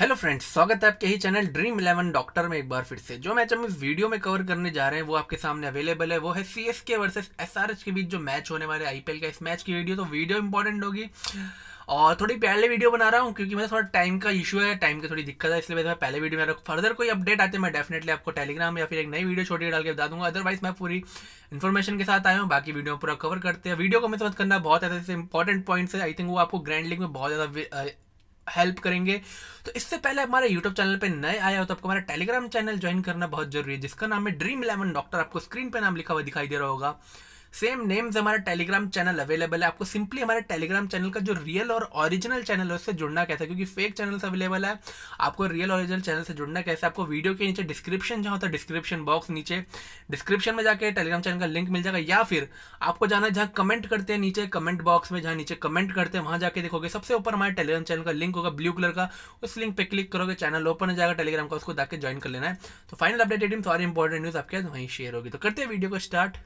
hello friends स्वागत है आपके ही चैनल ड्रीम इलेवन डॉक्टर में एक बार फिर से जो मैच हम इस वीडियो में कवर करने जा रहे हैं वो आपके सामने अवेलेबल है वो है C S K versus S R H के बीच जो मैच होने वाले आईपीएल का इस मैच की वीडियो तो वीडियो इंपॉर्टेंट होगी और थोड़ी पहले वीडियो बना रहा हूँ क्योंकि मेरा थोड़ा टाइम का इशू है टाइम की थोड़ी दिक्कत है इसलिए मैं पहले वीडियो में फर्दर कोई अपडेट आते मैं डेफिनेटली आपको टेलीग्राम या फिर एक नई वीडियो छोटी डाल के बता दूंगा अदरवाइज मैं पूरी इन्फॉर्मेशन के साथ आया हूँ बाकी वीडियो पूरा कवर करते हैं वीडियो को मैं समझ करना बहुत ऐसे इंपॉर्टेंट पॉइंट्स है आई थिंक वो आपको ग्रैंड लीग में बहुत ज़्यादा हेल्प करेंगे तो इससे पहले हमारे यूट्यूब चैनल पे नए आया हो तो आपको हमारा टेलीग्राम चैनल ज्वाइन करना बहुत जरूरी है जिसका नाम है ड्रीम इलेवन डॉक्टर आपको स्क्रीन पे नाम लिखा हुआ दिखाई दे रहा होगा सेम नेम हमारा टेलीग्राम चैनल अवेलेबल है आपको सिंपली हमारे टेलीग्राम चैनल का जो रियल और ओरिजिनल चैनल है उससे जुड़ना कैसे क्योंकि फेक चैनल अवेलेबल है आपको रियल ओरिजिनल चैनल से जुड़ना कैसे आपको वीडियो के नीचे डिस्क्रिप्शन जहाँ होता है डिस्क्रिप्शन बॉक्स नीचे डिस्क्रिप्शन में जाकर टेलीग्राम चैनल का लिंक मिल जाएगा या फिर आपको जाना जहां जहाँ कमेंट करते हैं नीचे कमेंट बॉक्स में जहाँ नीचे कमेंट करते हैं वहाँ जाके देखोगे सबसे ऊपर हमारे टेलीग्राम चैनल का लिंक होगा ब्लू कलर का उस लिंक पर क्लिक करोगे चैनल ओपन हो जाएगा टेलीग्राम का उसको जाकर ज्वाइन कर लेना है तो फाइनल अपडेटेड सारी इंपॉर्टेंट न्यूज़ आपके वहीं शेयर होगी तो करते हैं वीडियो को स्टार्ट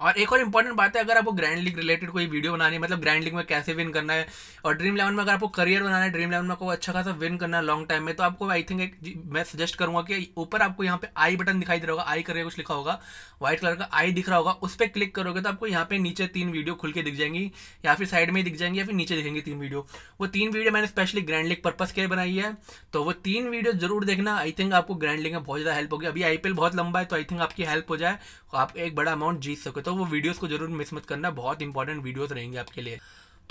और एक और इंपॉर्टेंट बात है अगर आपको ग्रैंड लीग रिलेटेड कोई वीडियो बनानी है मतलब ग्रैंड लीग में कैसे विन करना है और ड्रीम इलेवन में अगर आपको करियर बनाना है ड्रीम इलेवन में आपको अच्छा खासा विन करना है लॉन्ग टाइम में तो आपको आई थिंक एक मैं सजेस्ट करूंगा कि ऊपर आपको यहाँ पे आई बटन दिखाई दे रहा होगा आई करके कुछ लिखा होगा व्हाइट कलर का आई दिख रहा होगा उस पर क्लिक करोगे तो आपको यहाँ पे नीचे तीन वीडियो खुल के दिख जाएंगी या फिर साइड में दिख जाएंगी या फिर नीचे दिखेंगे तीन वीडियो वो तीन वीडियो मैंने स्पेशली ग्रैंड लीग पर्पज के लिए बनाई है तो वो तीन वीडियो जरूर देखना आई थिंक आपको ग्रैंड लीग में बहुत ज़्यादा हेल्प होगी अभी आईपीएल बहुत लंबा है तो आई थिंक आपकी हेल्प हो जाए आप एक बड़ा अमाउंट जीत सको तो वो वीडियोस को जरूर मिस मत करना बहुत इंपॉर्टेंट वीडियोस रहेंगे आपके लिए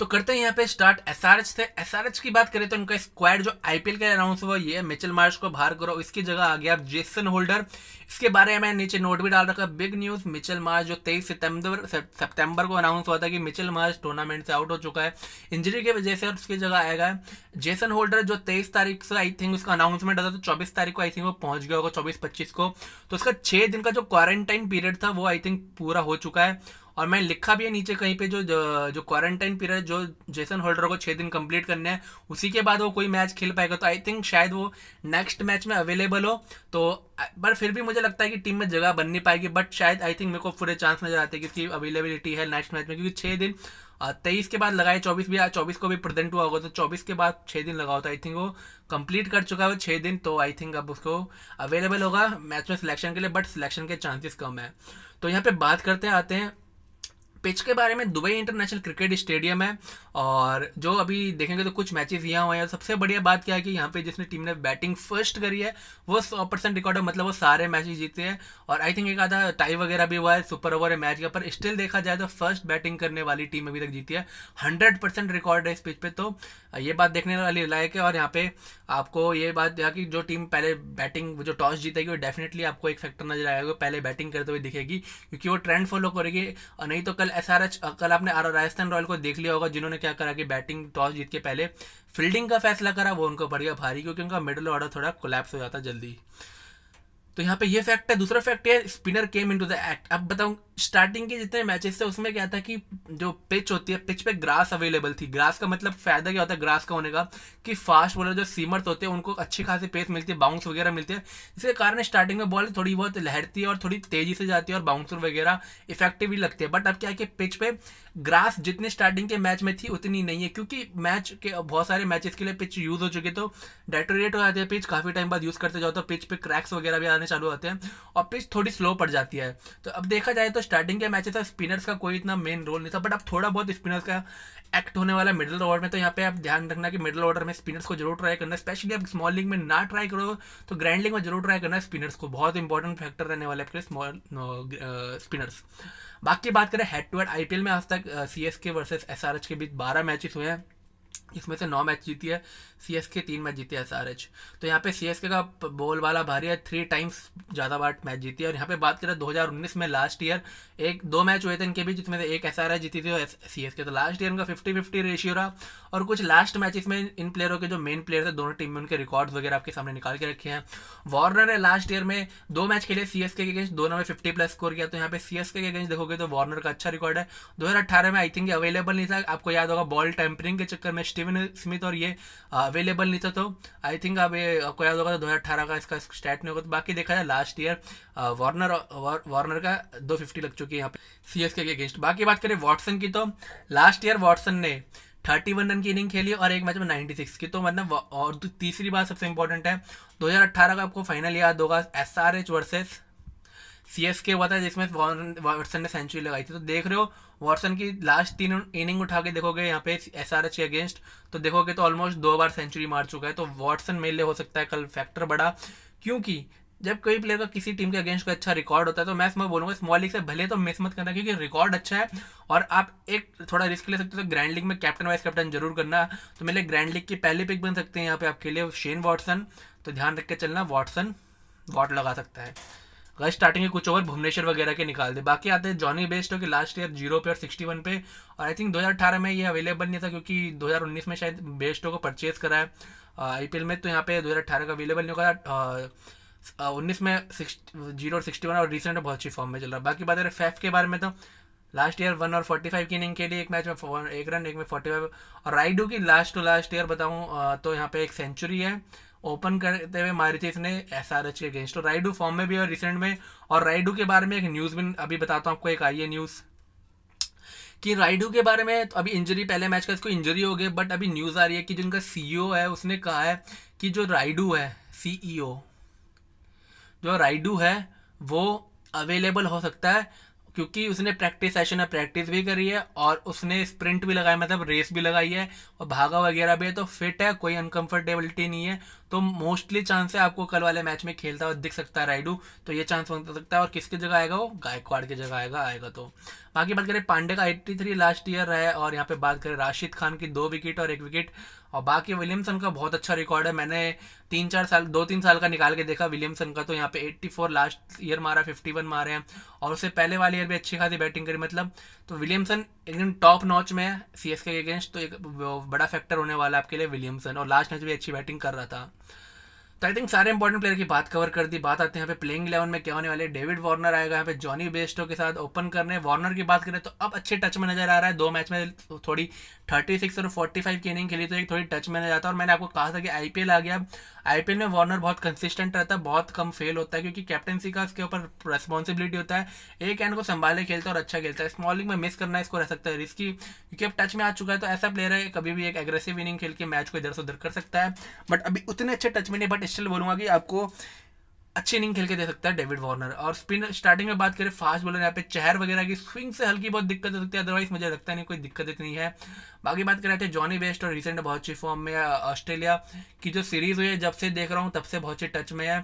तो करते हैं यहाँ पे स्टार्ट एसआरएच से एसआरएच की बात करें तो उनका स्क्वाड जो आईपीएल का अनाउंस हुआ ये मिचल मार्च को बाहर करो इसकी जगह आ गया जेसन होल्डर इसके बारे में नीचे नोट भी डाल रखा बिग न्यूज मिचल मार्च जो तेईस सितंबर सितंबर को अनाउंस हुआ था कि मिचल मार्च टूर्नामेंट से आउट हो चुका है इंजरी की वजह से और उसकी जगह आएगा जेसन होल्डर जो तेईस तारीख से आई थिंक उसका अनाउंसमेंट आता था चौबीस तारीख को आई थिंक वो पहुंच गया होगा चौबीस पच्चीस को तो उसका छह दिन का जो क्वारंटाइन पीरियड था वो आई थिंक पूरा हो चुका है और मैंने लिखा भी है नीचे कहीं पे जो जो क्वारंटाइन पीरियड जो जेसन होल्डर को छः दिन कंप्लीट करने हैं उसी के बाद वो कोई मैच खेल पाएगा तो आई थिंक शायद वो नेक्स्ट मैच में अवेलेबल हो तो पर फिर भी मुझे लगता है कि टीम में जगह बन नहीं पाएगी बट शायद आई थिंक मेरे को पूरे चांस नजर आते हैं कि अवेलेबिलिटी है नेक्स्ट मैच में क्योंकि छः दिन तेईस के बाद लगाए चौबीस भी चौबीस को भी प्रेजेंट हुआ होगा तो चौबीस के बाद छः दिन लगा होता आई थिंक वो कंप्लीट कर चुका है वो छः दिन तो आई थिंक अब उसको अवेलेबल होगा मैच में सिलेक्शन के लिए बट सिलेक्शन के चांसेस कम है तो यहाँ पे बात करते हैं आते हैं पिच के बारे में दुबई इंटरनेशनल क्रिकेट स्टेडियम है और जो अभी देखेंगे तो कुछ मैचेस यहाँ हुए हैं सबसे बढ़िया बात क्या है कि यहाँ पे जिसने टीम ने बैटिंग फर्स्ट करी है वो सौ परसेंट रिकॉर्ड है मतलब वो सारे मैचेस जीते हैं और आई थिंक एक आधा टाई वगैरह भी हुआ है सुपर ओवर है मैच का पर स्टिल देखा जाए तो फर्स्ट बैटिंग करने वाली टीम अभी तक जीती है हंड्रेड परसेंट रिकॉर्ड है इस पिच पे तो ये बात देखने वाली लायक है और यहाँ पे आपको ये बात यहाँ की जो टीम पहले बैटिंग जो टॉस जीतेगी वो डेफिनेटली आपको एक फैक्टर नजर आएगा पहले बैटिंग करते हुए दिखेगी क्योंकि वो ट्रेंड फॉलो करेगी और नहीं तो कल एस आर एच कल आपने राजस्थान रॉयल को देख लिया होगा जिन्होंने क्या करा कि बैटिंग टॉस जीत के पहले फील्डिंग का फैसला करा वो उनको पड़ गया भारी क्योंकि उनका मिडल ऑर्डर थोड़ा कोलैप्स हो जाता जल्दी तो यहाँ पे ये फैक्ट है दूसरा फैक्ट है spinner came into the act अब बताऊँ स्टार्टिंग के जितने मैचेस थे उसमें क्या था कि जो पिच होती है पिच पे ग्रास अवेलेबल थी ग्रास का मतलब फायदा क्या होता है ग्रास का होने का कि फास्ट बॉलर जो सीमर्स होते हैं उनको अच्छी खासी पेस मिलती है बाउंस वगैरह मिलते हैं इसके कारण स्टार्टिंग में बॉल थोड़ी बहुत लहरती है और थोड़ी तेजी से जाती है और बाउंसर वगैरह इफेक्टिव भी लगते हैं बट अब क्या है कि पिच पे ग्रास जितनी स्टार्टिंग के मैच में थी उतनी नहीं है क्योंकि मैच के बहुत सारे मैचेस के लिए पिच यूज़ हो चुके तो डेटोरेट हो जाते हैं पिच काफ़ी टाइम बाद यूज़ करते जाओ तो पिच पे क्रैक्स वगैरह भी आने करने चालू होते हैं और पिच थोड़ी स्लो पड़ जाती है तो अब देखा जाए तो स्टार्टिंग के मैचेस में स्पिनर्स का कोई इतना मेन रोल नहीं था बट अब थोड़ा बहुत स्पिनर्स का एक्ट होने वाला मिडिल ऑर्डर में तो यहाँ पे आप ध्यान रखना कि मिडिल ऑर्डर में स्पिनर्स को जरूर ट्राई करना स्पेशली आप स्मॉल लीग में ना ट्राई करो तो ग्रैंड लीग में जरूर ट्राई करना स्पिनर्स को बहुत इंपॉर्टेंट फैक्टर रहने वाला है आपके स्मॉल स्पिनर्स uh, बाकी बात करें हेड टू हेड आईपीएल में आज तक C S K versus S R H के बीच बारह मैचेस हुए हैं इसमें से नौ मैच जीती है सी एस के तीन मैच जीती है एस आर एच तो यहाँ पे सी एस के का बॉल वाला भारी है थ्री टाइम्स ज़्यादा बार मैच जीती है और यहाँ पे बात करें 2019 में लास्ट ईयर एक दो मैच हुए थे इनके बीच जिसमें से एक एस आर एच जीती थी और सी एस के तो लास्ट ईयर उनका फिफ्टी फिफ्टी रेशियो रहा और कुछ लास्ट मैच में इन प्लेयरों के जो मेन प्लेयर थे दोनों टीम में उनके रिकॉर्ड्स वगैरह आपके सामने निकाल के रखे हैं वार्नर ने लास्ट ईयर में दो मैच खेले सी एस के अगेंस्ट दोनों में फिफ्टी प्लस स्कोर किया तो यहाँ पे सी एस के अगेंस्ट देखोगे तो वार्नर का अच्छा रिकॉर्ड है दो में आई थिंक अवेलेबल नहीं था आपको याद होगा बॉल टेम्परिंग के चक्कर में स्टीवन स्मिथ और ये आ, अवेलेबल नहीं था तो आई थिंक अब आपको याद होगा तो दो हज़ार का इसका स्टैट नहीं होगा तो बाकी देखा जाए लास्ट ईयर वार्नर वार्नर का दो फिफ्टी लग चुकी है यहाँ पे सी एस के अगेंस्ट बाकी बात करें वॉटसन की तो लास्ट ईयर वॉटसन ने थर्टी वन रन की इनिंग खेली और एक मैच में नाइन्टी सिक्स की तो मतलब और तीसरी बात सबसे इंपॉर्टेंट है 2018 का आपको फाइनल याद होगा S R H versus CSK के हुआ था जिसमें वाटसन ने सेंचुरी लगाई थी तो देख रहे हो वाटसन की लास्ट तीन इनिंग उठा के देखोगे यहाँ पे एस आर एच के अगेंस्ट तो देखोगे तो ऑलमोस्ट दो बार सेंचुरी मार चुका है तो वाटसन मेरे लिए हो सकता है कल फैक्टर बड़ा क्योंकि जब कोई प्लेयर का किसी टीम के अगेंस्ट कोई अच्छा रिकॉर्ड होता है तो मैं इसमें बोलूंगा स्मॉल लीग से भले तो मिस मत करना क्योंकि रिकॉर्ड अच्छा है और आप एक थोड़ा रिस्क ले सकते हो तो ग्रैंड लीग में कैप्टन वाइस कैप्टन जरूर करना तो मेरे ग्रैंड लीग की पहली पिक बन सकते हैं यहाँ पे आपके लिए शेन वॉटसन तो ध्यान रख के चलना वॉटसन वॉट लगा सकता है गाइस स्टार्टिंग के कुछ ओवर भुवनेश्वर वगैरह के निकाल दे बाकी आते हैं जॉनी बेस्ट हो कि लास्ट ईयर जीरो पे और सिक्सटी वन पे और आई थिंक दो हजार अठारह में ये अवेलेबल नहीं था क्योंकि दो हजार उन्नीस में शायद हो को परचेज करा है आई uh, में तो यहाँ पे दो हजार अठारह का अवेलेबल नहीं होगा uh, uh, उन्नीस में सिक्स जीरो और सिक्सटी वन और रिसेंट बहुत अच्छी फॉर्म में चल रहा है बाकी बात अगर फैफ के बारे में तो लास्ट ईयर वन और फोर्टी फाइव की इनिंग के लिए एक मैच में एक रन एक में फोर्टी फाइव और राइडू की लास्ट टू लास्ट ईयर बताऊँ तो यहाँ पे एक सेंचुरी है ओपन करते हुए थी इसने एस आर एच के अगेंस्ट तो राइडू फॉर्म में भी और रिसेंट में और राइडू के बारे में एक न्यूज़ भी अभी बताता हूँ आपको एक आई है न्यूज़ कि राइडू के बारे में तो अभी इंजरी पहले मैच का इसको इंजरी हो गई बट अभी न्यूज़ आ रही है कि जिनका सीईओ e है उसने कहा है कि जो राइडू है सीईओ e जो राइडू है वो अवेलेबल हो सकता है क्योंकि उसने प्रैक्टिस सेशन में प्रैक्टिस भी करी है और उसने स्प्रिंट भी लगाया मतलब रेस भी लगाई है और भागा वगैरह भी है तो फिट है कोई अनकंफर्टेबिलिटी नहीं है तो मोस्टली चांस है आपको कल वाले मैच में खेलता हुआ दिख सकता है राइडू तो ये चांस बन सकता है और किसकी जगह आएगा वो गायकवाड़ की जगह आएगा आएगा तो बाकी बात करें पांडे का 83 लास्ट ईयर है और यहाँ पे बात करें राशिद खान की दो विकेट और एक विकेट और बाकी विलियमसन का बहुत अच्छा रिकॉर्ड है मैंने तीन चार साल दो तीन साल का निकाल के देखा विलियमसन का तो यहाँ पे 84 लास्ट ईयर मारा 51 मारे हैं और उससे पहले वाले ईयर भी अच्छी खासी बैटिंग करी मतलब तो विलियमसन एकदम टॉप नॉच में है सी के अगेंस्ट तो एक बड़ा फैक्टर होने वाला है आपके लिए विलियमसन और लास्ट मैच भी अच्छी बैटिंग कर रहा था तो आई थिंक सारे इंपॉर्टेंट प्लेयर की बात कवर कर दी बात आते हैं यहाँ पे प्लेइंग इलेवन में क्या होने वाले डेविड वार्नर आएगा यहाँ पे जॉनी बेस्टो के साथ ओपन करने वार्नर की बात करें तो अब अच्छे टच में नजर आ रहा है दो मैच में थोड़ी थर्टी सिक्स और फोर्टी फाइव की इनिंग खेली तो एक थोड़ी टच में नजर आता है और मैंने आपको कहा था कि आई आ गया आईपीएल में वार्नर बहुत कंसिस्टेंट रहता है बहुत कम फेल होता है क्योंकि कैप्टनसी का इसके ऊपर रेस्पॉन्सिबिलिटी होता है एक एंड को संभाले खेलता है और अच्छा खेलता है स्मॉलिंग में मिस करना इसको रह सकता है रिस्की क्योंकि अब टच में आ चुका है तो ऐसा प्लेयर है कभी भी एक एग्रेसिव इनिंग खेल के मैच को इधर से उधर कर सकता है बट अभी उतने अच्छे टच में नहीं बट स्टिल बोलूंगा कि आपको अच्छी इनिंग खेल के दे सकता है डेविड वार्नर और स्पिन स्टार्टिंग में बात करें फास्ट बॉलर यहाँ पे चेहर वगैरह की स्विंग से हल्की बहुत दिक्कत हो सकती है अदरवाइज मुझे लगता नहीं कोई दिक्कत इतनी है बाकी बात करें थे जॉनी बेस्ट और रिसेंट बहुत अच्छी फॉर्म में ऑस्ट्रेलिया की जो सीरीज हुई है जब से देख रहा हूँ तब से बहुत अच्छी टच में है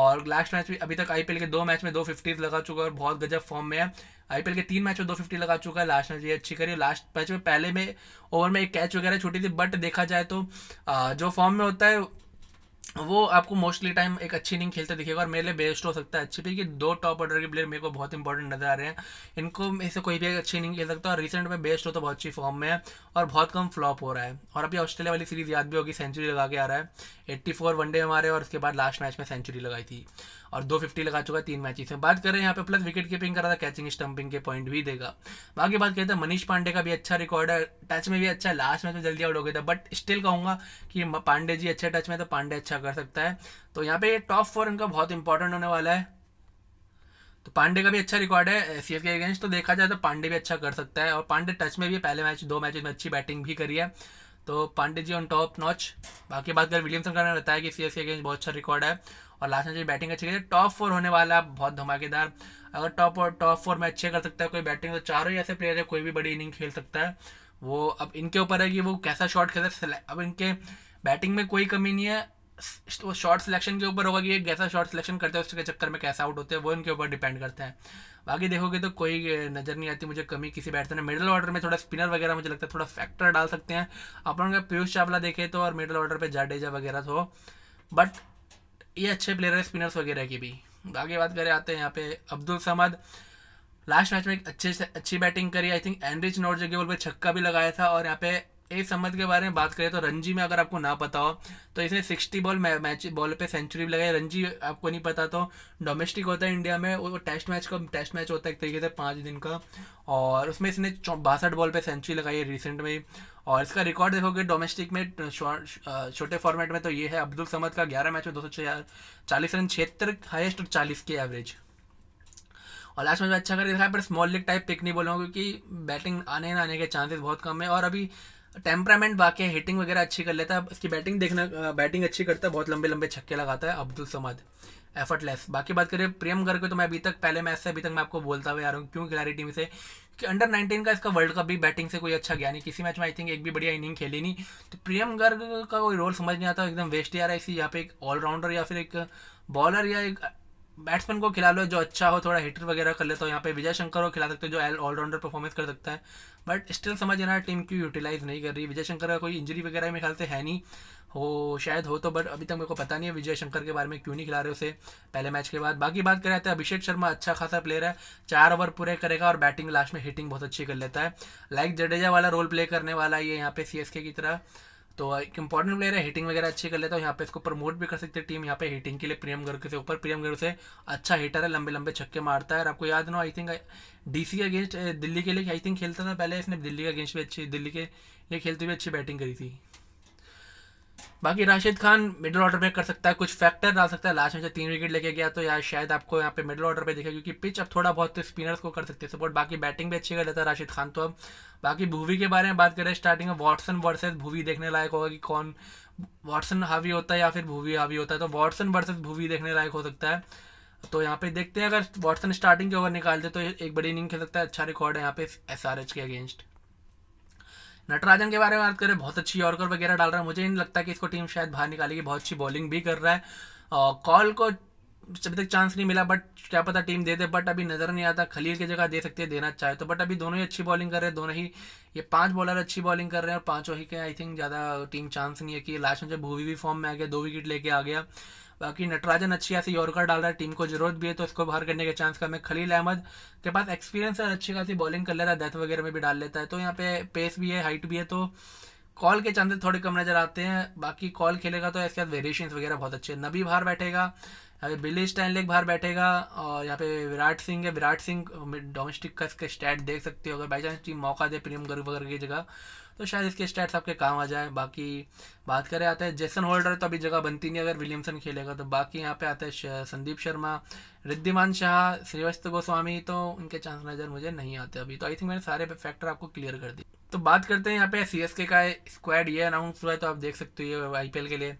और लास्ट मैच भी अभी तक आईपीएल के दो मैच में दो फिफ्टीज लगा चुका है और बहुत गजब फॉर्म में है आईपीएल के तीन मैच में दो फिफ्टी लगा चुका है लास्ट मैच ये अच्छी करी लास्ट मैच में पहले में ओवर में एक कैच वगैरह छोटी थी बट देखा जाए तो जो फॉर्म में होता है वो आपको मोस्टली टाइम एक अच्छी इनिंग खेलते दिखेगा और मेरे लिए बेस्ट हो सकता है अच्छी भी कि दो टॉप ऑर्डर के प्लेयर मेरे को बहुत इंपॉर्टेंट नजर आ रहे हैं इनको में से कोई भी एक अच्छी इनिंग खेल सकता है और रिसेंट में बेस्ट हो तो बहुत अच्छी फॉर्म में है और बहुत कम फ्लॉप हो रहा है और अभी ऑस्ट्रेलिया वाली सीरीज याद भी होगी सेंचुरी लगा के आ रहा है एट्टी फोर वनडे में हमारे और उसके बाद लास्ट मैच में सेंचुरी लगाई थी और दो फिफ्टी लगा चुका है तीन मैचेस में बात करें यहाँ पे प्लस विकेट कीपिंग करा था कैचिंग स्टंपिंग के पॉइंट भी देगा बाकी बात करते हैं तो मनीष पांडे का भी अच्छा रिकॉर्ड है टच में भी अच्छा है लास्ट मैच में जल्दी आउट हो गया था बट स्टिल कहूँगा कि पांडे जी अच्छे टच में तो पांडे अच्छा कर सकता है तो यहाँ पे टॉप फोर इनका बहुत इंपॉर्टेंट होने वाला है तो पांडे का भी अच्छा रिकॉर्ड है सी के अगेंस्ट तो देखा जाए तो पांडे भी अच्छा कर सकता है और पांडे टच में भी पहले मैच दो मैच में अच्छी बैटिंग भी करी है तो Pandey ji on top notch बाकी बात कर विलियमसन का रहता बताया कि सी के अगेंस्ट बहुत अच्छा रिकॉर्ड है और लास्ट मैच बैटिंग अच्छी करिए टॉप फोर होने वाला है बहुत धमाकेदार अगर टॉप और टॉप फोर में अच्छे कर सकता है कोई बैटिंग तो चारों ही ऐसे प्लेयर है कोई भी बड़ी इनिंग खेल सकता है वो अब इनके ऊपर है कि वो कैसा शॉट खेलते अब इनके बैटिंग में कोई कमी नहीं है वो शॉर्ट सिलेक्शन के ऊपर होगा कि ये कैसा शॉर्ट सिलेक्शन करते हैं उसके चक्कर में कैसा आउट होते हैं वो इनके ऊपर डिपेंड करता है बाकी देखोगे तो कोई नज़र नहीं आती मुझे कमी किसी बैट्समैन में मिडल ऑर्डर में थोड़ा स्पिनर वगैरह मुझे लगता है थोड़ा फैक्टर डाल सकते हैं अपन का पीयूष चावला देखे तो और मिडल ऑर्डर पर जाडेजा वगैरह तो बट ये अच्छे प्लेयर है स्पिनर्स वगैरह की भी बाकी बात करें आते हैं यहाँ पे अब्दुल समद लास्ट मैच में एक अच्छे से अच्छी बैटिंग करी आई थिंक एनरिच नोट जगह बोल पर छक्का भी लगाया था और यहाँ पे एक संबंध के बारे में बात करें तो रणजी में अगर आपको ना पता हो तो इसने 60 बॉल मैच बॉल पे सेंचुरी भी लगाई रणजी आपको नहीं पता तो डोमेस्टिक होता है इंडिया में वो टेस्ट मैच का टेस्ट मैच होता है एक तरीके से पाँच दिन का और उसमें इसने बासठ बॉल पे सेंचुरी लगाई है रिसेंट में और इसका रिकॉर्ड देखोगे डोमेस्टिक में छोटे फॉर्मेट में तो ये है अब्दुल समद का ग्यारह मैच में दो सौ चालीस रन छिहत्तर हाइस्ट और चालीस की एवरेज और लास्ट मैच में अच्छा कर दिखाया पर स्मॉल लीग टाइप पिक नहीं बोला क्योंकि बैटिंग आने ना आने के चांसेस बहुत कम है और अभी टेम्परामेंट बाकी है हिटिंग वगैरह अच्छी कर लेता है इसकी बैटिंग देखना बैटिंग अच्छी करता है बहुत लंबे लंबे छक्के लगाता है अब्दुल समद एफर्टलेस बाकी बात करें प्रियम गर्ग तो मैं अभी तक पहले मैच से अभी तक मैं आपको बोलता हुआ आ रहा हूँ क्यों खिलाड़ी टीम से कि अंडर 19 का इसका वर्ल्ड कप भी बैटिंग से कोई अच्छा गया नहीं किसी मैच में आई थिंक एक भी बढ़िया इनिंग खेली नहीं तो प्रियम गर्ग का कोई रोल समझ नहीं आता एकदम वेस्ट ही आ रहा है इसी यहाँ पे एक ऑलराउंडर या फिर एक बॉलर या एक बैट्समैन को खिला लो जो अच्छा हो थोड़ा हिटर वगैरह कर लेता हो यहाँ पे विजय शंकर को खिला सकते हो जो ऑलराउंडर परफॉर्मेंस कर सकता है बट स्टिल समझ रहा है टीम क्यों यूटिलाइज नहीं कर रही विजय शंकर का कोई इंजरी वगैरह मेरे ख्याल से है नहीं हो शायद हो तो बट अभी तक मेरे को पता नहीं है विजय शंकर के बारे में क्यों नहीं खिला रहे उसे पहले मैच के बाद बाकी बात करें तो अभिषेक शर्मा अच्छा खासा प्लेयर है चार ओवर पूरे करेगा और बैटिंग लास्ट में हिटिंग बहुत अच्छी कर लेता है लाइक जडेजा वाला रोल प्ले करने वाला ये यहाँ पे सी की तरह तो uh, एक इंपॉर्टेंट प्लेयर है हिटिंग वगैरह अच्छी कर लेता है यहाँ पे इसको प्रमोट भी कर सकते हैं टीम यहाँ पे हिटिंग के लिए प्रियम गर्ग से ऊपर प्रियम गर्ग से अच्छा हिटर है लंबे लंबे छक्के मारता है और आपको याद ना आई थिंक डीसी के अगेंस्ट दिल्ली के लिए आई थिंक खेलता था पहले इसने दिल्ली के अगेंस्ट भी अच्छी दिल्ली के लिए खेलते हुए अच्छी बैटिंग करी थी बाकी राशिद खान मिडिल ऑर्डर पे कर सकता है कुछ फैक्टर डाल सकता है लास्ट में जब तीन विकेट लेके गया तो यार शायद आपको यहाँ पे मिडिल ऑर्डर पे दिखेगा क्योंकि पिच अब थोड़ा बहुत स्पिनर्स तो को कर सकते हैं सपोर्ट बाकी बैटिंग भी अच्छी कर लेता है राशिद खान तो अब बाकी भूवी के बारे में बात करें स्टार्टिंग में वॉटसन वर्सेज भूवी देखने लायक होगा कि कौन वॉटसन हावी होता है या फिर भूवी हावी होता है तो वॉटसन वर्सेज भूवी देखने लायक हो सकता है तो यहाँ पे देखते हैं अगर वॉटसन स्टार्टिंग के ओवर निकालते तो एक बड़ी इनिंग खेल सकता है अच्छा रिकॉर्ड है यहाँ पे एस के अगेंस्ट नटराजन के बारे में बात करें बहुत अच्छी यॉर्कर वगैरह डाल रहा है मुझे नहीं लगता कि इसको टीम शायद बाहर निकालेगी बहुत अच्छी बॉलिंग भी कर रहा है कॉल को अभी तक चांस नहीं मिला बट क्या पता टीम दे दे बट अभी नज़र नहीं आता खलील की जगह दे सकते हैं देना चाहे तो बट अभी दोनों ही अच्छी बॉलिंग कर रहे हैं दोनों ही ये पांच बॉलर अच्छी बॉलिंग कर रहे हैं और पांचों ही के आई थिंक ज़्यादा टीम चांस नहीं है कि लास्ट में जब भूवी भी फॉर्म में आ गया दो विकेट लेके आ गया बाकी नटराजन अच्छी खासी यॉर्कर डाल रहा है टीम को जरूरत भी है तो उसको बाहर करने के चांस कम है खलील अहमद के पास एक्सपीरियंस है अच्छी खासी बॉलिंग कर लेता है डेथ वगैरह में भी डाल लेता है तो यहाँ पे पेस भी है हाइट भी है तो कॉल के चांसेस थोड़े कम नजर आते हैं बाकी कॉल खेलेगा तो इसके बाद वेरिएशन वगैरह बहुत अच्छे हैं नबी बाहर बैठेगा यहाँ पे बिली लेक बाहर बैठेगा और यहाँ पे विराट सिंह है विराट सिंह डोमेस्टिक का इसके स्टैट देख सकते हो अगर बाई चांस टीम मौका दे प्रीम गर्ग वगैरह की जगह तो शायद इसके स्टैट्स आपके काम आ जाए बाकी बात करें आते हैं जैसन होल्डर तो अभी जगह बनती नहीं अगर विलियमसन खेलेगा तो बाकी यहाँ पे आता है संदीप शर्मा रिद्धिमान शाह श्रीवस्त गोस्वामी तो उनके चांस नज़र मुझे नहीं आते अभी तो आई थिंक मैंने सारे फैक्टर आपको क्लियर कर दिए तो बात करते हैं यहाँ पे सी एस के का स्क्वाड ये अनाउंस हुआ है तो आप देख सकते हो आई पी के लिए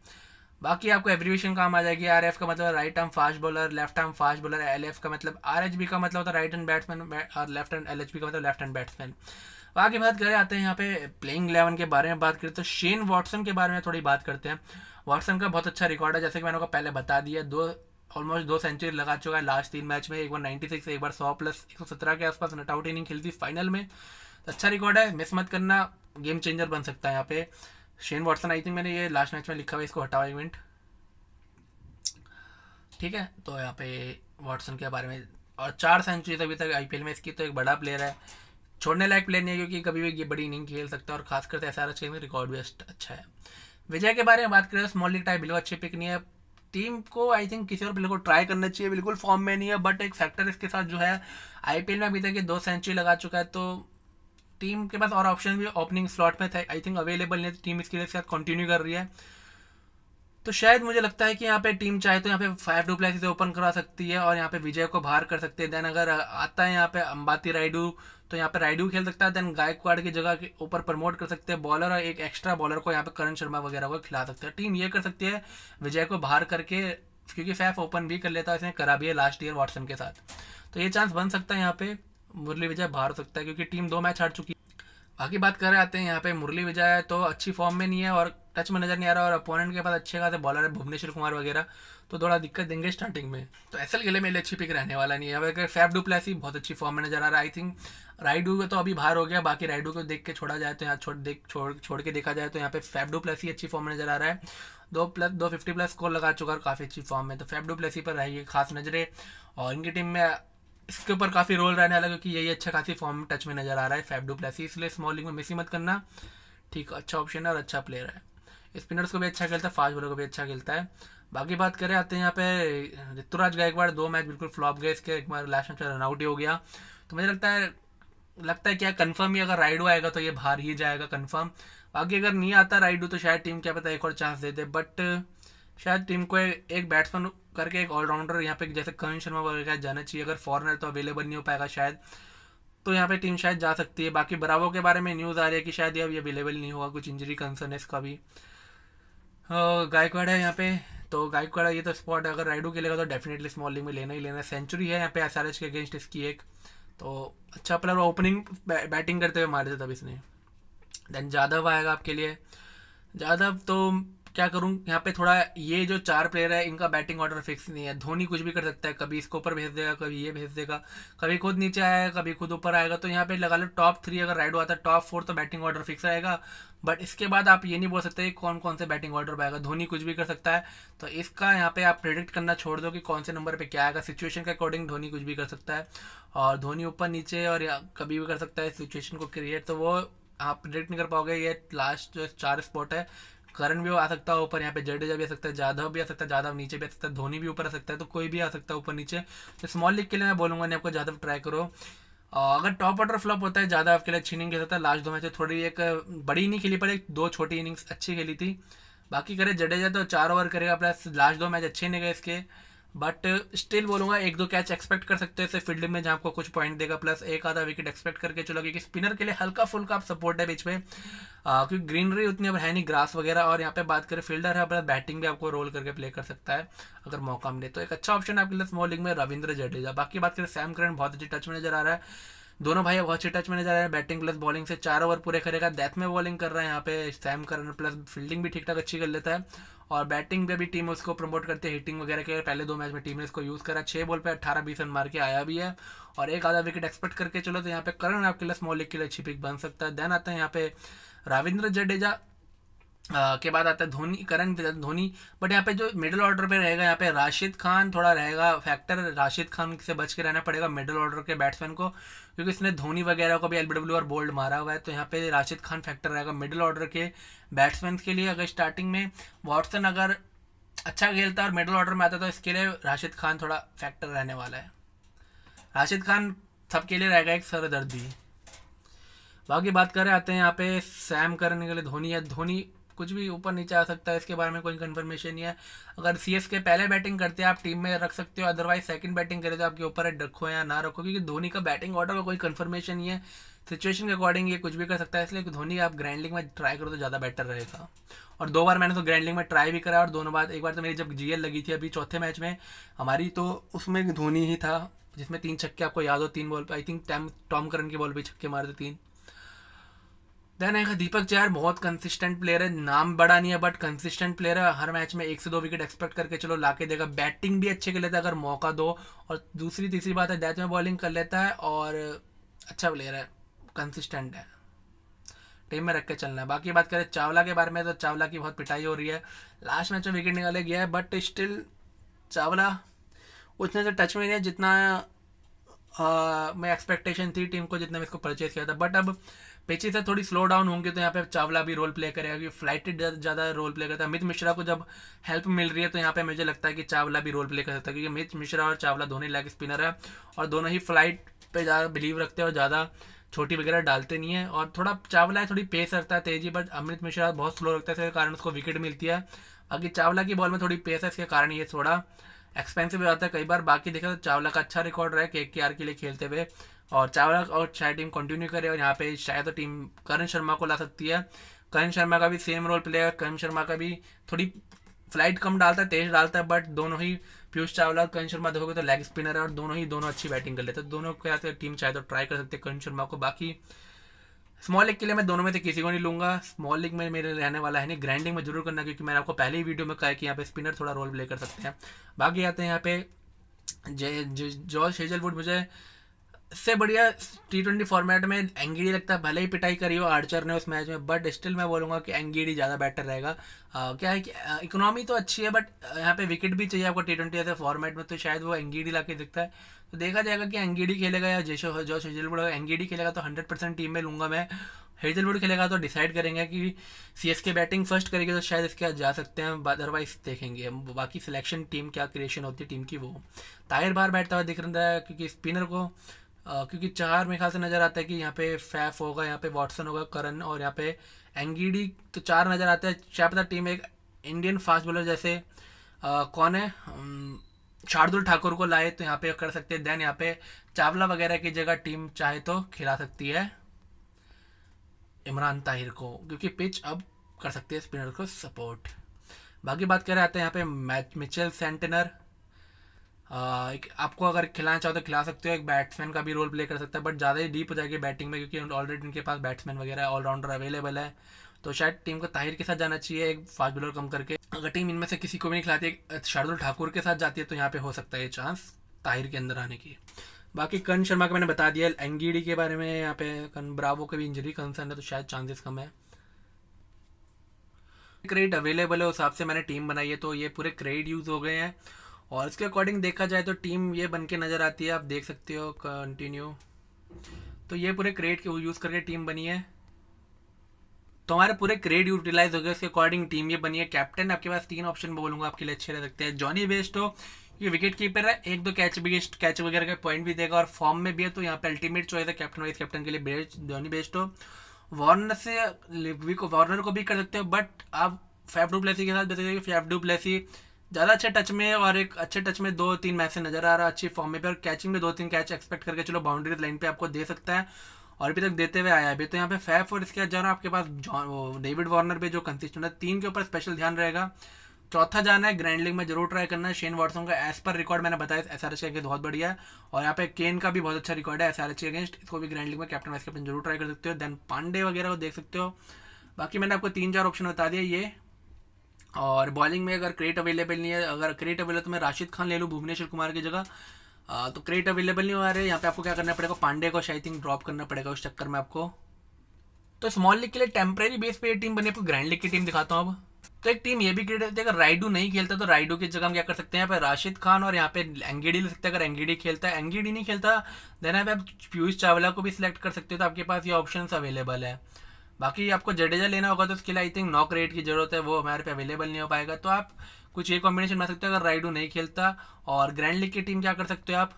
बाकी आपको एब्रीवेशन काम आ जाएगी आर एफ का मतलब right arm fast bowler left arm fast bowler L F का मतलब आर एच बी का मतलब होता है राइट हैंड बैट्समैन और left hand L H B का मतलब लेफ्ट हैंड बैट्समैन आगे बात करें आते हैं यहाँ पे प्लेइंग इलेवन के बारे में बात करें तो शेन वॉटसन के बारे में थोड़ी बात करते हैं वॉटसन का बहुत अच्छा रिकॉर्ड है जैसे कि मैंने आपको पहले बता दिया दो ऑलमोस्ट दो सेंचुरी लगा चुका है लास्ट तीन मैच में एक बार नाइन्टी सिक्स एक बार सौ प्लस एक सौ सत्रह के आसपास नट आउट इनिंग खेलती फाइनल में तो अच्छा रिकॉर्ड है मिस मत करना गेम चेंजर बन सकता है यहाँ पे शेन वॉटसन आई थिंक मैंने ये लास्ट मैच में लिखा हुआ इसको हटाओ इवेंट ठीक है तो यहाँ पे वॉटसन के बारे में और चार सेंचुरीज अभी तक आईपीएल में इसकी तो एक बड़ा प्लेयर है छोड़ने लायक प्लेयर नहीं है क्योंकि कभी भी ये बड़ी इनिंग खेल सकता है और खासकर तो एस आर में रिकॉर्ड भी अच्छा है विजय के बारे में बात करें स्मॉल लीग टाइप बिल्कुल अच्छी पिक नहीं है टीम को आई थिंक किसी और प्लेयर को ट्राई करना चाहिए बिल्कुल फॉर्म में नहीं है बट एक फैक्टर इसके साथ जो है आई में अभी तक ये दो सेंचुरी लगा चुका है तो टीम के पास और ऑप्शन भी ओपनिंग स्लॉट में थे आई थिंक अवेलेबल नहीं टीम इसके लिए साथ कंटिन्यू कर रही है तो शायद मुझे लगता है कि यहाँ पे टीम चाहे तो यहाँ पे फाइव डू प्लेस ओपन करा सकती है और यहाँ पे विजय को बाहर कर सकते हैं देन अगर आता है यहाँ पे अंबाती राइडू तो यहाँ पर राइडू खेल सकता है देन गायकवाड़ की जगह के ऊपर प्रमोट कर सकते हैं बॉलर और एक एक्स्ट्रा बॉलर को यहाँ पे करण शर्मा वगैरह को खिला सकते हैं टीम ये कर सकती है विजय को बाहर करके क्योंकि फैफ ओपन भी कर लेता है इसने करा भी है लास्ट ईयर वाटसन के साथ तो ये चांस बन सकता है यहाँ पे मुरली विजय बाहर हो सकता है क्योंकि टीम दो मैच हार चुकी है बाकी बात कर रहे आते हैं यहाँ पे मुरली विजय तो अच्छी फॉर्म में नहीं है और टच में नज़र नहीं आ रहा और अपोनेंट के पास अच्छे खासे बॉलर है भुवनेश्वर कुमार वगैरह तो थोड़ा दिक्कत देंगे स्टार्टिंग में तो एस के में मेरे अच्छी पिक रहने वाला नहीं है अब अगर फैफ डुप्लेसी बहुत अच्छी फॉर्म में नजर आ रहा है आई थिंक राइडू का तो अभी बाहर हो गया बाकी राइडू को देख के छोड़ा जाए तो यहाँ छोड़ देख छोड़ छोड़ के देखा जाए तो यहाँ पे फैफ डुप्लेसी अच्छी फॉर्म में नजर आ रहा है दो प्लस दो फिफ्टी प्लस स्कोर लगा चुका है काफ़ी अच्छी फॉर्म में तो फैफ डुप्लेसी पर रहेगी खास नज़रें और इनकी टीम में इसके ऊपर काफ़ी रोल रहने वाला क्योंकि यही अच्छा खासी फॉर्म टच में नजर आ रहा है फैफ डुप्लेसी इसलिए स्मॉलिंग में मिसी मत करना ठीक अच्छा ऑप्शन है और अच्छा प्लेयर है स्पिनर्स को भी अच्छा खेलता है फास्ट बॉलर को भी अच्छा खेलता है बाकी बात करें आते हैं यहाँ पे ऋतुराज गायकवाड़ दो मैच बिल्कुल फ्लॉप गए इसके एक बार लास्ट मैच रनआउट ही हो गया तो मुझे लगता है लगता है क्या कन्फर्म ही अगर राइडू आएगा तो ये बाहर ही जाएगा कन्फर्म बाकी अगर नहीं आता राइडू तो शायद टीम क्या पता एक और चांस दे दे बट शायद टीम को एक बैट्समैन करके एक ऑलराउंडर यहाँ पे जैसे कविन शर्मा वगैरह जाना चाहिए अगर फॉरनर तो अवेलेबल नहीं हो पाएगा शायद तो यहाँ पे टीम शायद जा सकती है बाकी बरावो के बारे में न्यूज़ आ रही है कि शायद ये अभी अवेलेबल नहीं होगा कुछ इंजरी कंसर्न है इसका भी हाँ, गायकवाड़ है यहाँ पे तो गायकवाड़ा ये तो स्पॉट अगर राइडू खेलेगा तो डेफिनेटली स्मॉल लीग में लेना ही लेना है सेंचुरी है यहाँ पे एस के अगेंस्ट इसकी एक तो अच्छा प्लेयर ओपनिंग बैटिंग करते हुए मार देता तब इसने देन जादव आएगा आपके लिए जादव तो क्या करूँ यहाँ पे थोड़ा ये जो चार प्लेयर है इनका बैटिंग ऑर्डर फिक्स नहीं है धोनी कुछ भी कर सकता है कभी इसको ऊपर भेज देगा कभी ये भेज देगा कभी खुद नीचे आएगा कभी खुद ऊपर आएगा तो यहाँ पे लगा लो टॉप थ्री अगर राइड हुआ था टॉप फोर तो बैटिंग ऑर्डर फिक्स रहेगा बट इसके बाद आप ये नहीं बोल सकते कौन कौन से बैटिंग ऑर्डर पाएगा आएगा धोनी कुछ भी कर सकता है तो इसका यहाँ पे आप प्रिडिक्ट करना छोड़ दो कि कौन से नंबर पर क्या आएगा सिचुएशन के अकॉर्डिंग धोनी कुछ भी कर सकता है और धोनी ऊपर नीचे और कभी भी कर सकता है सिचुएशन को क्रिएट तो वो आप प्रिडिक्ट नहीं कर पाओगे ये लास्ट जो चार स्पॉट है करण भी आ सकता है ऊपर यहाँ पे जडेजा भी आ सकता है जाधव भी आ सकता है जाधव नीचे भी आ सकता है धोनी भी ऊपर आ सकता है तो कोई भी आ सकता है ऊपर नीचे तो स्मॉल लीग के लिए मैं बोलूंगा नहीं आपको जाधव ट्राई करो अगर टॉप ऑर्डर फ्लॉप होता है ज़्यादा आपके लिए अच्छी इनिंग खेलता सकता है लास्ट दो मैच थोड़ी एक बड़ी नहीं खेली पर एक दो छोटी इनिंग्स अच्छी खेली थी बाकी करे जडेजा तो चार ओवर करेगा प्लस लास्ट दो मैच अच्छे नहीं गए इसके बट स्टिल uh, बोलूंगा एक दो कैच एक्सपेक्ट कर सकते हो इसे फील्ड में जहाँ आपको कुछ पॉइंट देगा प्लस एक आधा विकेट एक्सपेक्ट करके चलो क्योंकि स्पिनर के लिए हल्का फुल्का आप सपोर्ट है बीच में क्योंकि ग्रीनरी उतनी अब है नहीं ग्रास वगैरह और यहाँ पे बात करें फील्डर है प्लस बैटिंग भी आपको रोल करके प्ले कर सकता है अगर मौका मिले तो एक अच्छा ऑप्शन है आपके लिए स्मॉलिंग में रविंद्र जडेजा बाकी बात करें सैम करन बहुत अच्छी टच में नजर आ रहा है दोनों भाई बहुत अच्छे टच में नजर आ रहे हैं बैटिंग प्लस बॉलिंग से चार ओवर पूरे करेगा डेथ में बॉलिंग कर रहा है यहाँ पे सैम करन प्लस फील्डिंग भी ठीक ठाक अच्छी कर लेता है और बैटिंग पे भी टीम उसको प्रमोट करती है हिटिंग वगैरह के पहले दो मैच में टीम ने इसको यूज़ करा छः बॉल पे अट्ठारह बीस रन मार के आया भी है और एक आधा विकेट एक्सपेक्ट करके चलो तो यहाँ पे करण आपके लिए स्मॉल लीग के लिए अच्छी पिक बन सकता है देन आता है यहाँ पे रविंद्र जडेजा Uh, के बाद आता है धोनी करण धोनी बट यहाँ पे जो मिडिल ऑर्डर पे रहेगा यहाँ पे राशिद खान थोड़ा रहेगा फैक्टर राशिद खान से बच के रहना पड़ेगा मिडिल ऑर्डर के बैट्समैन को क्योंकि इसने धोनी वगैरह को भी एलबीडब्ल्यू और बोल्ड मारा हुआ है तो यहाँ पे राशिद खान फैक्टर रहेगा मिडिल ऑर्डर के बैट्समैन के लिए अगर स्टार्टिंग में वॉटसन अगर अच्छा खेलता है और मिडिल ऑर्डर में आता तो इसके लिए राशिद खान थोड़ा फैक्टर रहने वाला है राशिद खान सबके लिए रहेगा एक सरदर्दी बाकी बात करें आते हैं यहाँ पे सैम करने के लिए धोनी है धोनी कुछ भी ऊपर नीचे आ सकता है इसके बारे में कोई कन्फर्मेशन नहीं है अगर सी के पहले बैटिंग करते हैं आप टीम में रख सकते हो अदरवाइज सेकंड बैटिंग करें तो आपके ऊपर है रखो या ना रखो क्योंकि धोनी का बैटिंग ऑर्डर का कोई कन्फर्मेशन नहीं है सिचुएशन के अकॉर्डिंग ये कुछ भी कर सकता है इसलिए धोनी आप ग्रैंड लीग में ट्राई करो तो ज़्यादा बेटर रहेगा और दो बार मैंने तो ग्रैंड लीग में ट्राई भी करा और दोनों बार एक बार तो मेरी जब जी लगी थी अभी चौथे मैच में हमारी तो उसमें धोनी ही था जिसमें तीन छक्के आपको याद हो तीन बॉल पर आई थिंक टॉम करन की बॉल पर छक्के थे तीन देन आएगा दीपक चहर बहुत कंसिस्टेंट प्लेयर है नाम बड़ा नहीं है बट कंसिस्टेंट प्लेयर है हर मैच में एक से दो विकेट एक्सपेक्ट करके चलो ला के देगा बैटिंग भी अच्छे कर लेता है अगर मौका दो और दूसरी तीसरी बात है डेथ में बॉलिंग कर लेता है और अच्छा प्लेयर है कंसिस्टेंट है टीम में रख के चलना है बाकी बात करें चावला के बारे में तो चावला की बहुत पिटाई हो रही है लास्ट मैच में विकेट निकाले गया है बट स्टिल चावला उतने से टच में नहीं है जितना मैं एक्सपेक्टेशन थी टीम को जितना मैं इसको परचेज किया था बट अब से थोड़ी स्लो डाउन होंगे तो यहाँ पे चावला भी रोल प्ले करेगा क्योंकि फ्लाइट ज़्यादा रोल प्ले करता है अमित मिश्रा को जब हेल्प मिल रही है तो यहाँ पे मुझे लगता है कि चावला भी रोल प्ले कर सकता है क्योंकि अमित मिश्रा और चावला दोनों लैग स्पिनर है और दोनों ही फ्लाइट पे ज़्यादा बिलीव रखते हैं और ज़्यादा छोटी वगैरह डालते नहीं है और थोड़ा चावला है थोड़ी पेस रखता है तेजी बट अमित मिश्रा बहुत स्लो रखता है इसके कारण उसको विकेट मिलती है अगर चावला की बॉल में थोड़ी पेस है इसके कारण ये थोड़ा एक्सपेंसिव हो जाता है कई बार बाकी देखा तो चावला का अच्छा रिकॉर्ड रहा है के के आर के लिए खेलते हुए और चावला और शायद टीम कंटिन्यू करे और यहाँ पे शायद टीम तो करण शर्मा को ला सकती है करण शर्मा का भी सेम रोल प्ले है करण शर्मा का भी थोड़ी फ्लाइट कम डालता है तेज डालता है बट दोनों ही पीयूष चावला और करण शर्मा देखोगे तो लेग स्पिनर है और दोनों ही दोनों अच्छी बैटिंग कर लेते हैं दोनों के साथ टीम चाहे तो ट्राई कर सकते हैं करण शर्मा को बाकी स्मॉल लीग के लिए मैं दोनों में से किसी को नहीं लूंगा स्मॉल लीग में मेरे रहने वाला है नहीं ग्राइंडिंग में जरूर करना क्योंकि मैंने आपको पहले ही वीडियो में कहा है कि यहाँ पे स्पिनर थोड़ा रोल प्ले कर सकते हैं बाकी आते हैं यहाँ पे जॉर्ज हेजलवुड मुझे इससे बढ़िया टी ट्वेंटी फॉर्मेट में एंगेडी लगता है भले ही पिटाई करी हो आर्चर ने उस मैच में बट स्टिल मैं बोलूँगा कि एंगीडी ज़्यादा बेटर रहेगा क्या है कि इकोनॉमी तो अच्छी है बट यहाँ पे विकेट भी चाहिए आपको टी ट्वेंटी ऐसे फॉर्मेट में तो शायद वो एंगीडी ला के दिखता है तो देखा जाएगा कि एंगीडी खेलेगा या जेशो जोश हेजलवुड एंगीडी खेलेगा तो हंड्रेड परसेंट टीम में लूँगा मैं हेजलवुड खेलेगा तो डिसाइड करेंगे कि C S K batting first करेगी तो शायद इसके जा सकते हैं अदरवाइज देखेंगे हम बाकी सिलेक्शन टीम क्या क्रिएशन होती है टीम की वो ताहिर बार बैठता हुआ दिख रहा है क्योंकि स्पिनर को क्योंकि चार मेरे ख्याल से नज़र आता है कि यहाँ पे फैफ होगा यहाँ पे वॉटसन होगा करन और यहाँ पे एंगीडी तो चार नज़र आता है चाहे पता टीम एक इंडियन फास्ट बॉलर जैसे आ, कौन है शार्दुल ठाकुर को लाए तो यहाँ पे कर सकते हैं देन यहाँ पे चावला वगैरह की जगह टीम चाहे तो खिला सकती है इमरान ताहिर को क्योंकि पिच अब कर सकती है स्पिनर को सपोर्ट बाकी बात कर आते हैं यहाँ पे मैच मिचेल सेंटेनर आपको अगर खिलाना चाहो तो खिला सकते हो एक बैट्समैन का भी रोल प्ले कर सकता है बट ज़्यादा ही डीप हो जाएगी बैटिंग में क्योंकि ऑलरेडी इनके पास बैट्समैन वगैरह ऑलराउंडर अवेलेबल है तो शायद टीम को ताहिर के साथ जाना चाहिए एक फास्ट बॉलर कम करके अगर टीम इनमें से किसी को भी नहीं खिलाती शार्दुल ठाकुर के साथ जाती है तो यहाँ पे हो सकता है ये चांस ताहिर के अंदर आने की बाकी कर्ण शर्मा का मैंने बता दिया एंगीडी के बारे में यहाँ पे कर्ण ब्रावो का भी इंजरी कंसर्न है तो शायद चांसेस कम है क्रेडिट अवेलेबल है उस हिसाब से मैंने टीम बनाई है तो ये पूरे क्रेडिट यूज़ हो गए हैं और इसके अकॉर्डिंग देखा जाए तो टीम ये बन के नज़र आती है आप देख सकते हो कंटिन्यू तो ये पूरे क्रेड के यूज़ करके टीम बनी है तो हमारे पूरे क्रेड यूटिलाइज हो गए उसके अकॉर्डिंग टीम ये बनी है कैप्टन आपके पास तीन ऑप्शन बोलूंगा आपके लिए अच्छे रह सकते हैं जॉनी बेस्ट हो ये विकेट कीपर है एक दो कैच बेस्ट कैच वगैरह का पॉइंट भी देगा और फॉर्म में भी है तो यहाँ पे अल्टीमेट चॉइस है कैप्टन वाइस कैप्टन के लिए बेस्ट जॉनी बेस्ट हो वार्नर से वार्नर को भी कर सकते हो बट आप फैफ डू प्लेसी के साथ हो फैफ डू प्लेसी ज़्यादा अच्छे टच में और एक अच्छे टच में दो तीन मैच से नजर आ रहा है अच्छी फॉर्म में भी और कैचिंग में दो तीन कैच एक्सपेक्ट करके चलो बाउंड्री लाइन पे आपको दे सकता है और अभी तक देते हुए आया अभी तो यहाँ पे फैफ और इसके जाना आपके पास डेविड वार्नर पे जो कंसिस्टेंट है तीन के ऊपर स्पेशल ध्यान रहेगा चौथा जाना है ग्रैंड लीग में जरूर ट्राई करना है शेन वॉटसन का एज पर रिकॉर्ड मैंने बताया एस आर एच के बहुत बढ़िया है और यहाँ पे केन का भी बहुत अच्छा रिकॉर्ड है एस आर एच के अगेंस्ट इसको भी ग्रैंड लीग में कैप्टन वाइस कैप्टन जरूर ट्राई कर सकते हो देन पांडे वगैरह को देख सकते हो बाकी मैंने आपको तीन चार ऑप्शन बता दिया ये और बॉलिंग में अगर क्रेट अवेलेबल नहीं है अगर क्रेट अवेलेबल तो मैं राशिद खान ले लूँ भुवनेश्वर कुमार की जगह तो क्रेट अवेलेबल नहीं हो रहे यहाँ पे आपको क्या करना पड़ेगा पांडे को शायद थिंक ड्रॉप करना पड़ेगा उस चक्कर में आपको तो स्मॉल लीग के लिए टेम्प्रेरी बेस पे टीम बनी आपको ग्रैंड लीग की टीम दिखाता हूँ अब तो एक टीम ये भी क्रिएट होती है अगर राइडू नहीं खेलता तो राइडू की जगह हम क्या कर सकते हैं यहाँ पे राशिद खान और यहाँ पे एंगेडी ले सकते हैं अगर एंगेडी खेलता है एंगेडी नहीं खेलता देन आप पीयूष चावला को भी सिलेक्ट कर सकते हो तो आपके पास ये ऑप्शन अवेलेबल है बाकी आपको जडेजा लेना होगा तो उसके लिए आई थिंक नॉक रेट की ज़रूरत है वो हमारे पे अवेलेबल नहीं हो पाएगा तो आप कुछ ये कॉम्बिनेशन बना सकते हो अगर राइडू नहीं खेलता और ग्रैंड लीग की टीम क्या कर सकते हो आप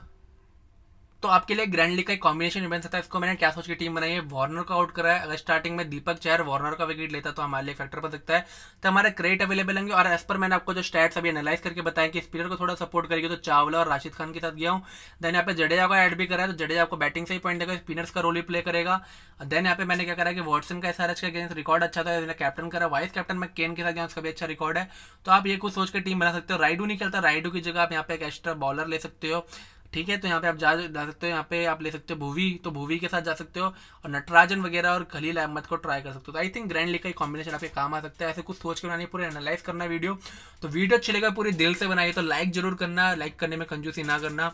तो आपके लिए ग्रैंडली का एक कॉम्बिनेशन बन सकता है इसको मैंने क्या सोच के टीम बनाई है वार्नर को आउट करा है अगर स्टार्टिंग में दीपक चहर वार्नर का विकेट लेता तो हमारे लिए फैक्टर बन सकता है तो हमारे क्रेट अवेलेबल होंगे और एस पर मैंने आपको जो स्टैट्स अभी एनालाइज करके बताया कि स्पिनर को थोड़ा सपोर्ट करेगी तो चावला और राशिद खान के साथ गया हूँ देन यहाँ पे जडेजा का एड भी करा है तो जडेजा आपको बैटिंग से ही पॉइंट देगा स्पिनर्स का रोल भी प्ले करेगा देन यहाँ पे मैंने क्या करा कि वॉटसन का एस का अगेंस्ट रिकॉर्ड अच्छा था मैंने कैप्टन करा वाइस कैप्टन मैं केन के साथ गया उसका भी अच्छा रिकॉर्ड है तो आप ये कुछ सोच के टीम बना सकते हो राइडू नहीं खेलता राइडू की जगह आप यहाँ पे एक एक्स्ट्रा बॉलर ले सकते हो ठीक है तो यहाँ पे आप जा जा सकते हो यहाँ पे आप ले सकते हो भूवी तो भूवी के साथ जा सकते हो और नटराजन वगैरह और खलील अहमद को ट्राई कर सकते हो तो आई थिंक ग्रैंड लीग का कॉम्बिनेशन आपके काम आ सकता है ऐसे कुछ सोच के बनानी पूरे एनालाइज करना वीडियो तो वीडियो अच्छी लगेगा पूरे दिल से बनाइए तो लाइक जरूर करना लाइक करने में कंजूसी ना करना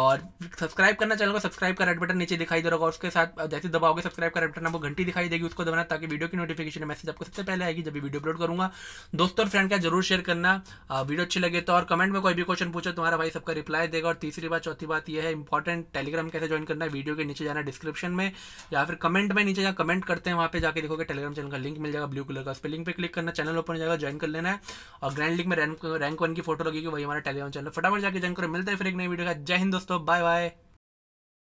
और सब्सक्राइब करना चैनल को सब्सक्राइब का रेड बटन नीचे दिखाई दे रहा होगा उसके साथ जैसे दबाओगे सब्सक्राइब का रेड बटन आपको घंटी दिखाई देगी उसको दबाना ताकि वीडियो की नोटिफिकेशन मैसेज आपको सबसे पहले आएगी जब भी वीडियो अपलोड करूँगा दोस्तों और फ्रेंड का जरूर शेयर करना वीडियो अच्छी लगे तो और कमेंट में कोई भी क्वेश्चन पूछो तुम्हारा भाई सबका रिप्लाई देगा और तीसरी बार चौथी बात यह है इंपॉर्टेंट टेलीग्राम कैसे ज्वाइन करना है वीडियो के नीचे जाना डिस्क्रिप्शन में या फिर कमेंट में नीचे जहाँ कमेंट करते हैं वहाँ पे जाके देखोगे टेलीग्राम चैनल का लिंक मिल जाएगा ब्लू कलर का उस पर लिंक पर क्लिक करना चैनल ओपन हो जाएगा ज्वाइन कर लेना है और ग्रैंड लिंक में रैंक रैंक वन की फोटो लगेगी वही हमारा टेलीग्राम चैनल फटाफट जाकर ज्वाइन करो मिलता है फिर एक नई वीडियो का जय हिंद दोस्तों बाय बाय